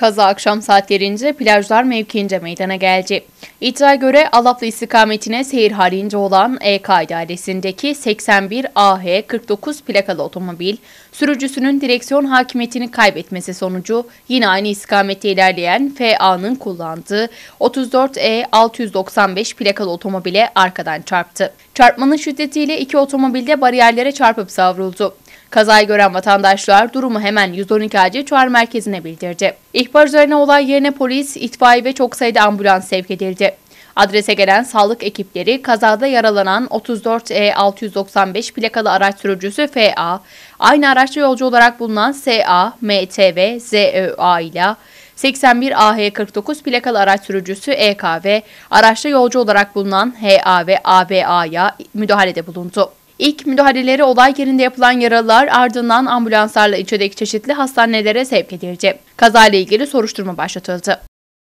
Kaza akşam saatlerince plajlar mevkiince meydana geldi. İddiaya göre Alaplı istikametine seyir halinde olan EK idaresindeki 81 AH 49 plakalı otomobil, sürücüsünün direksiyon hakimiyetini kaybetmesi sonucu yine aynı istikamette ilerleyen FA'nın kullandığı 34E 695 plakalı otomobile arkadan çarptı. Çarpmanın şiddetiyle iki otomobilde bariyerlere çarpıp savruldu. Kazayı gören vatandaşlar durumu hemen 112 acil çağrı merkezine bildirdi. İhbar üzerine olay yerine polis, itfaiye ve çok sayıda ambulans sevk edildi. Adrese gelen sağlık ekipleri kazada yaralanan 34E695 plakalı araç sürücüsü FA, aynı araçta yolcu olarak bulunan SA, MT ve ZÖA ile 81 AH49 plakalı araç sürücüsü EKV, araçta yolcu olarak bulunan HA ve ABA'ya müdahalede bulundu. İlk müdahaleleri olay yerinde yapılan yaralılar ardından ambulanslarla içindeki çeşitli hastanelere sevk edildi. Kazayla ilgili soruşturma başlatıldı.